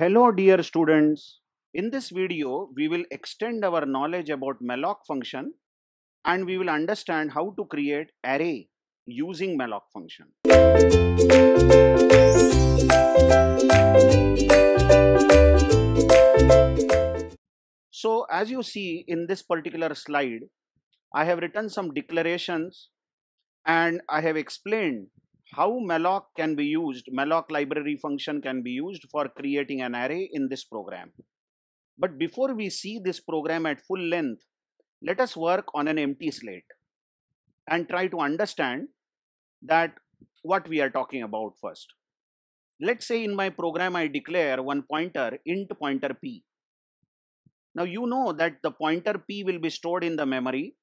Hello dear students, in this video we will extend our knowledge about malloc function and we will understand how to create array using malloc function. So as you see in this particular slide, I have written some declarations and I have explained how malloc can be used, malloc library function can be used for creating an array in this program. But before we see this program at full length, let us work on an empty slate and try to understand that what we are talking about first. Let's say in my program I declare one pointer int pointer p. Now you know that the pointer p will be stored in the memory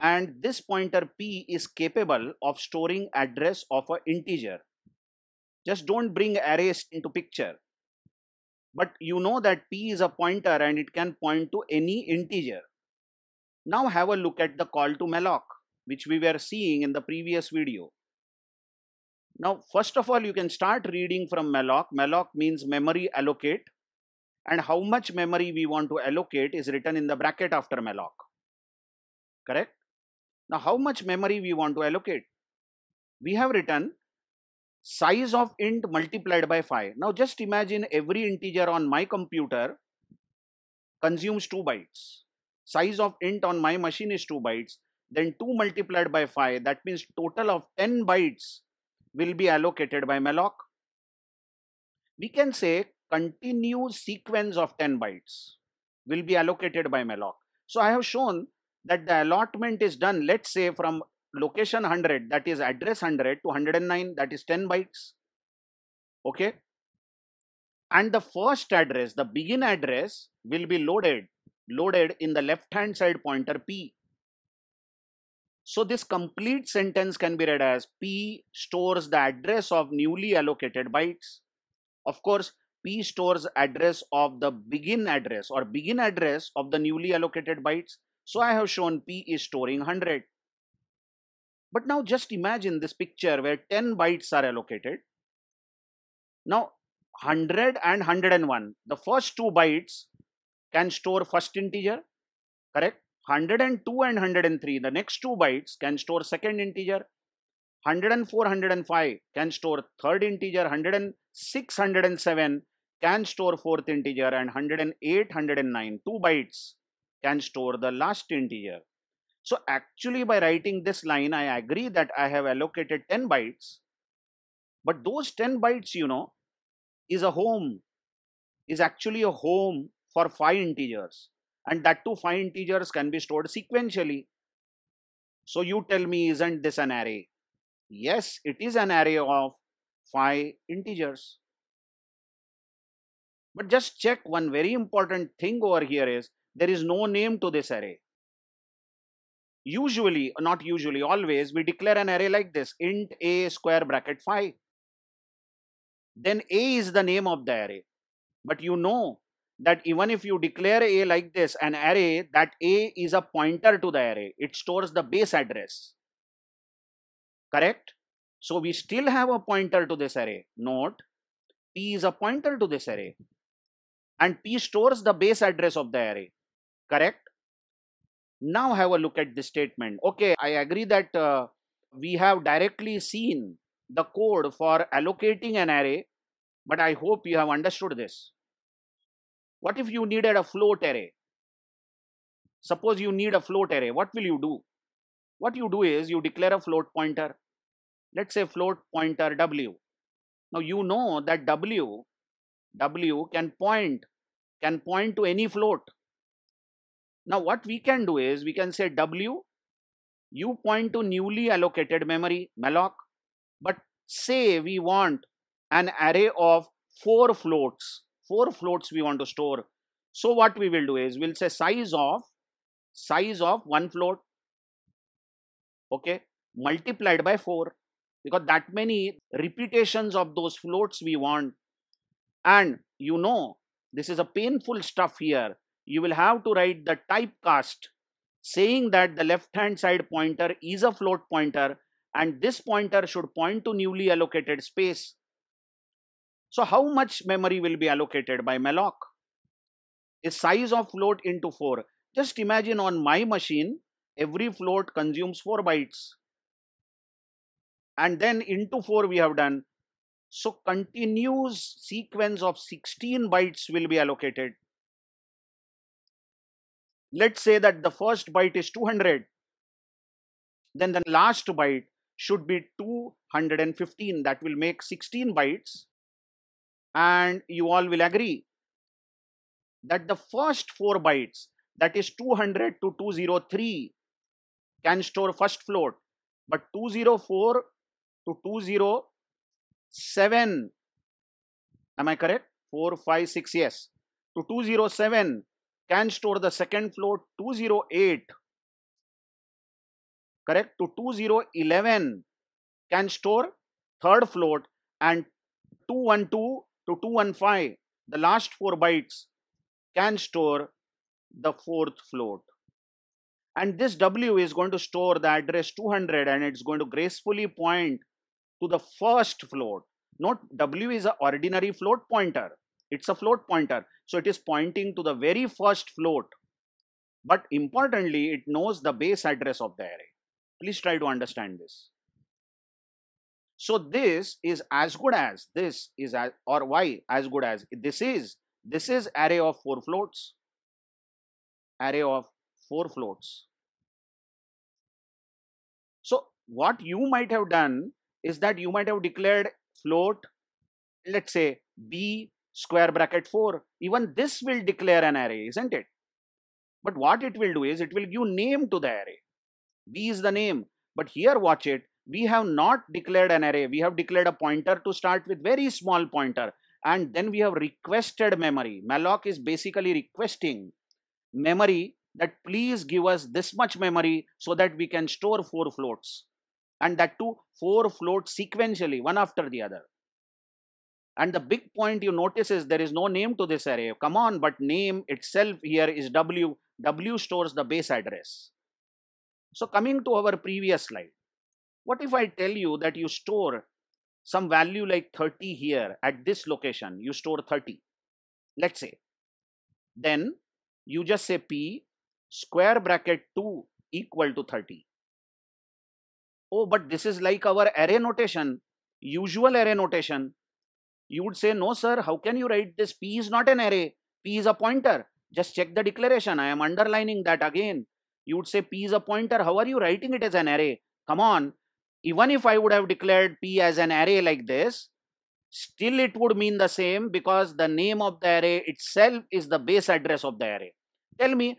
and this pointer p is capable of storing address of an integer. Just don't bring arrays into picture. But you know that p is a pointer and it can point to any integer. Now have a look at the call to malloc which we were seeing in the previous video. Now first of all you can start reading from malloc. Malloc means memory allocate and how much memory we want to allocate is written in the bracket after malloc. Correct? Now, how much memory we want to allocate? We have written size of int multiplied by 5. Now, just imagine every integer on my computer consumes 2 bytes. Size of int on my machine is 2 bytes. Then 2 multiplied by 5, that means total of 10 bytes will be allocated by malloc. We can say continuous sequence of 10 bytes will be allocated by malloc. So I have shown that the allotment is done, let's say from location 100, that is address 100 to 109, that is 10 bytes. Okay. And the first address, the begin address will be loaded, loaded in the left hand side pointer P. So this complete sentence can be read as P stores the address of newly allocated bytes. Of course, P stores address of the begin address or begin address of the newly allocated bytes so I have shown P is storing 100. But now just imagine this picture where 10 bytes are allocated. Now 100 and 101, the first two bytes can store first integer, correct? 102 and 103, the next two bytes can store second integer. 104, 105 can store third integer, 106, 107 can store fourth integer and 108, 109, two bytes can store the last integer. So actually by writing this line, I agree that I have allocated 10 bytes, but those 10 bytes, you know, is a home, is actually a home for five integers and that two five integers can be stored sequentially. So you tell me, isn't this an array? Yes, it is an array of five integers. But just check one very important thing over here is there is no name to this array. Usually, not usually, always, we declare an array like this, int a square bracket 5. Then a is the name of the array. But you know that even if you declare a like this, an array, that a is a pointer to the array. It stores the base address. Correct? So we still have a pointer to this array. Note, p is a pointer to this array. And p stores the base address of the array correct now have a look at this statement okay i agree that uh, we have directly seen the code for allocating an array but i hope you have understood this what if you needed a float array suppose you need a float array what will you do what you do is you declare a float pointer let's say float pointer w now you know that w w can point can point to any float now what we can do is we can say W, you point to newly allocated memory, malloc, but say we want an array of four floats, four floats we want to store. So what we will do is we'll say size of, size of one float, okay, multiplied by four because that many repetitions of those floats we want. And you know, this is a painful stuff here you will have to write the typecast saying that the left hand side pointer is a float pointer and this pointer should point to newly allocated space. So how much memory will be allocated by malloc? A size of float into 4. Just imagine on my machine, every float consumes 4 bytes. And then into 4 we have done. So continuous sequence of 16 bytes will be allocated Let's say that the first byte is 200, then the last byte should be 215. That will make 16 bytes. And you all will agree that the first 4 bytes, that is 200 to 203, can store first float. But 204 to 207, am I correct? 4, 5, 6, yes. To 207 can store the second floor 208 correct to 2011 can store third float and 212 to 215 the last four bytes can store the fourth float and this w is going to store the address 200 and it's going to gracefully point to the first float note w is an ordinary float pointer it's a float pointer. So it is pointing to the very first float. But importantly, it knows the base address of the array. Please try to understand this. So this is as good as, this is as, or why as good as, this is, this is array of 4 floats, array of 4 floats. So what you might have done is that you might have declared float, let's say b square bracket 4. Even this will declare an array, isn't it? But what it will do is it will give name to the array. B is the name. But here, watch it. We have not declared an array. We have declared a pointer to start with, very small pointer. And then we have requested memory. Malloc is basically requesting memory that please give us this much memory so that we can store four floats. And that too, four floats sequentially, one after the other. And the big point you notice is there is no name to this array. Come on, but name itself here is W. W stores the base address. So coming to our previous slide, what if I tell you that you store some value like 30 here at this location, you store 30, let's say. Then you just say P square bracket 2 equal to 30. Oh, but this is like our array notation, usual array notation. You would say, no, sir, how can you write this? P is not an array. P is a pointer. Just check the declaration. I am underlining that again. You would say P is a pointer. How are you writing it as an array? Come on. Even if I would have declared P as an array like this, still it would mean the same because the name of the array itself is the base address of the array. Tell me,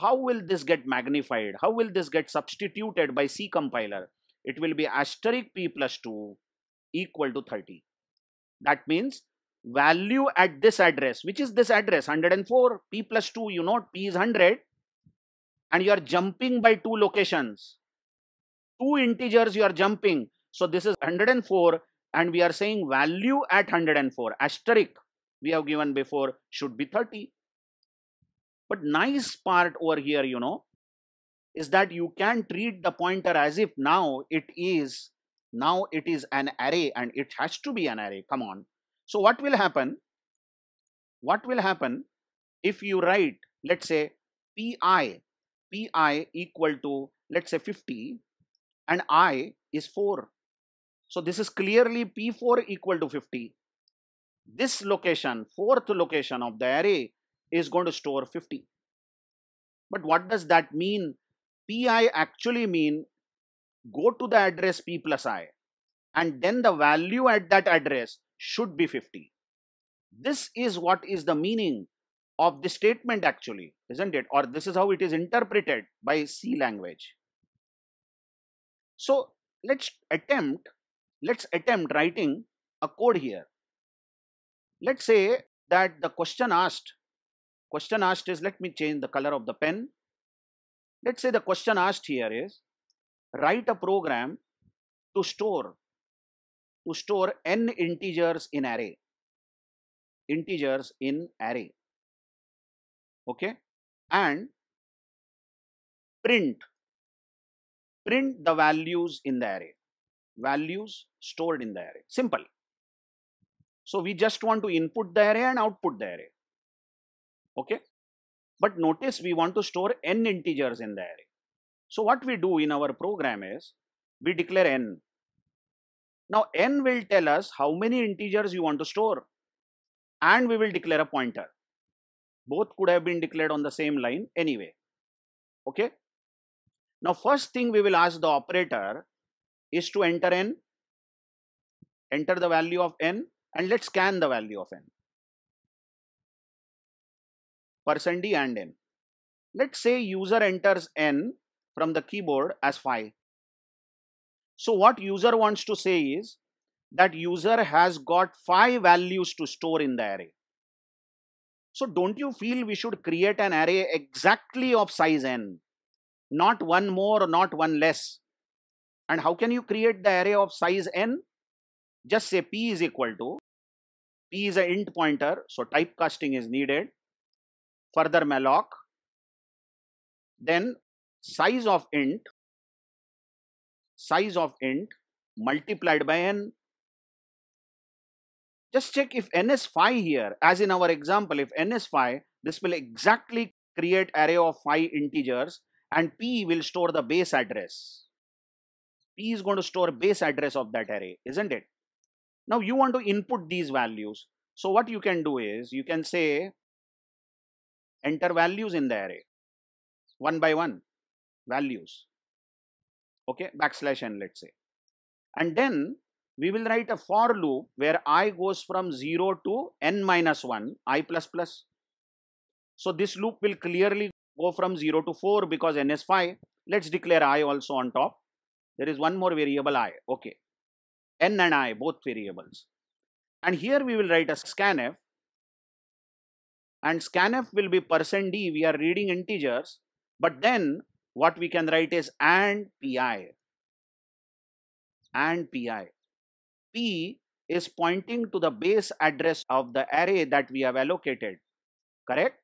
how will this get magnified? How will this get substituted by C compiler? It will be asterisk P plus 2 equal to 30. That means value at this address, which is this address 104, P plus 2, you know, P is 100 and you are jumping by two locations. Two integers you are jumping. So this is 104 and we are saying value at 104 asterisk we have given before should be 30. But nice part over here, you know, is that you can treat the pointer as if now it is now it is an array and it has to be an array, come on. So what will happen? What will happen if you write, let's say, pi, pi equal to, let's say 50 and i is 4. So this is clearly p4 equal to 50. This location, fourth location of the array is going to store 50. But what does that mean? pi actually mean go to the address p plus i and then the value at that address should be 50 this is what is the meaning of the statement actually isn't it or this is how it is interpreted by c language so let's attempt let's attempt writing a code here let's say that the question asked question asked is let me change the color of the pen let's say the question asked here is write a program to store to store n integers in array integers in array okay and print print the values in the array values stored in the array simple so we just want to input the array and output the array okay but notice we want to store n integers in the array so, what we do in our program is we declare n. Now, n will tell us how many integers you want to store and we will declare a pointer. Both could have been declared on the same line anyway. Okay. Now, first thing we will ask the operator is to enter n, enter the value of n and let's scan the value of n. Percent d and n. Let's say user enters n from the keyboard as file. So what user wants to say is that user has got five values to store in the array. So don't you feel we should create an array exactly of size n, not one more, not one less. And how can you create the array of size n? Just say p is equal to, p is an int pointer, so typecasting is needed, further malloc, then size of int size of int multiplied by n just check if n is 5 here as in our example if n is 5 this will exactly create array of 5 integers and p will store the base address p is going to store base address of that array isn't it now you want to input these values so what you can do is you can say enter values in the array one by one values okay backslash n let's say and then we will write a for loop where i goes from 0 to n minus 1 i plus plus so this loop will clearly go from 0 to 4 because n is 5 let's declare i also on top there is one more variable i okay n and i both variables and here we will write a scanf and scanf will be percent %d we are reading integers but then what we can write is and pi and pi p is pointing to the base address of the array that we have allocated correct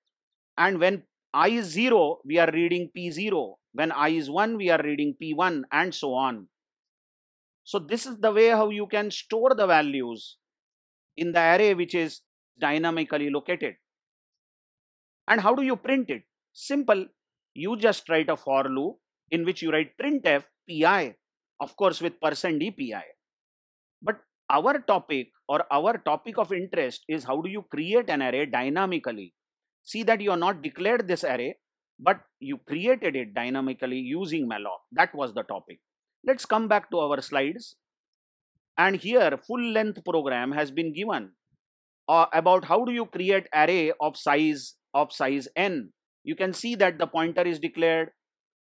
and when i is 0 we are reading p0 when i is 1 we are reading p1 and so on so this is the way how you can store the values in the array which is dynamically located and how do you print it simple you just write a for loop in which you write printf pi, of course with percent dpi. But our topic or our topic of interest is how do you create an array dynamically. See that you are not declared this array, but you created it dynamically using malloc. That was the topic. Let's come back to our slides. And here full length program has been given uh, about how do you create array of size of size n you can see that the pointer is declared.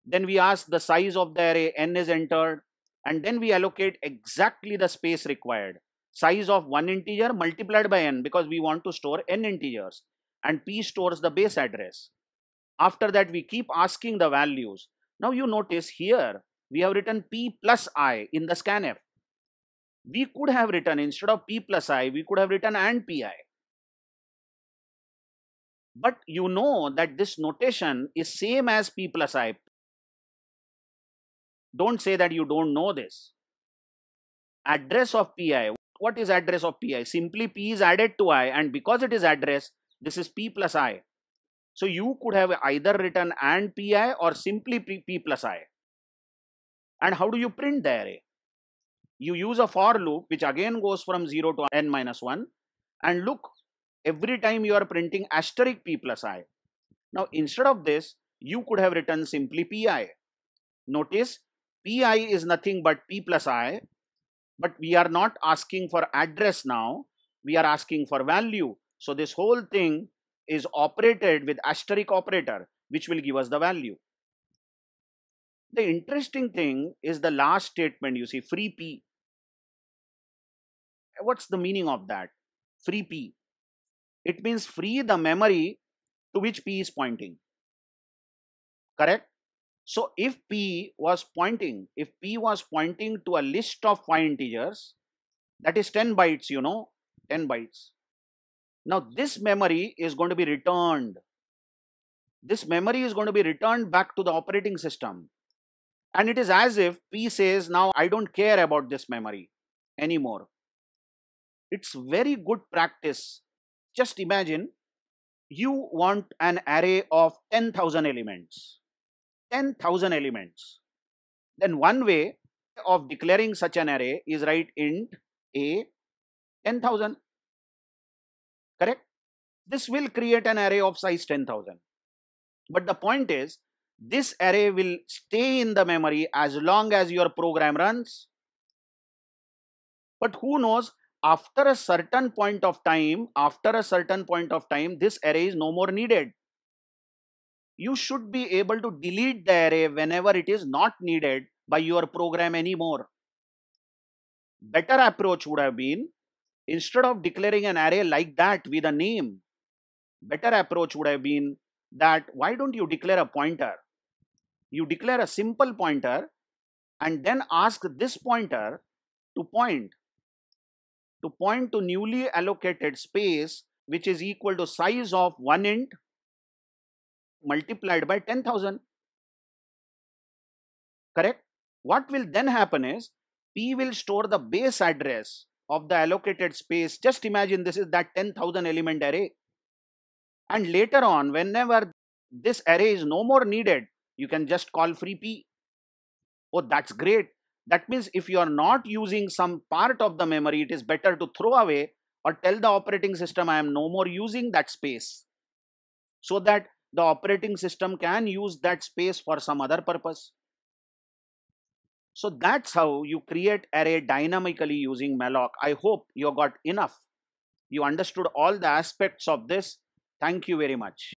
Then we ask the size of the array, n is entered. And then we allocate exactly the space required. Size of one integer multiplied by n because we want to store n integers. And p stores the base address. After that, we keep asking the values. Now you notice here, we have written p plus i in the scanf. We could have written, instead of p plus i, we could have written and pi but you know that this notation is same as P plus I. Don't say that you don't know this. Address of PI. What is address of PI? Simply P is added to I and because it is address, this is P plus I. So you could have either written and PI or simply P, P plus I. And how do you print the array? You use a for loop which again goes from 0 to n minus 1 and look every time you are printing asterisk p plus i. Now instead of this, you could have written simply pi. Notice pi is nothing but p plus i, but we are not asking for address now, we are asking for value. So this whole thing is operated with asterisk operator, which will give us the value. The interesting thing is the last statement you see, free p. What's the meaning of that? Free p it means free the memory to which P is pointing. Correct? So if P was pointing, if P was pointing to a list of 5 integers, that is 10 bytes, you know, 10 bytes. Now this memory is going to be returned. This memory is going to be returned back to the operating system. And it is as if P says, now I don't care about this memory anymore. It's very good practice just imagine you want an array of 10,000 elements. 10,000 elements. Then one way of declaring such an array is write int a 10,000. Correct? This will create an array of size 10,000. But the point is, this array will stay in the memory as long as your program runs. But who knows after a certain point of time, after a certain point of time, this array is no more needed. You should be able to delete the array whenever it is not needed by your program anymore. Better approach would have been, instead of declaring an array like that with a name, better approach would have been that why don't you declare a pointer? You declare a simple pointer and then ask this pointer to point to point to newly allocated space which is equal to size of one int multiplied by 10,000. Correct? What will then happen is P will store the base address of the allocated space. Just imagine this is that 10,000 element array. And later on, whenever this array is no more needed, you can just call free P. Oh, that's great. That means if you are not using some part of the memory, it is better to throw away or tell the operating system I am no more using that space so that the operating system can use that space for some other purpose. So that's how you create array dynamically using malloc. I hope you got enough. You understood all the aspects of this. Thank you very much.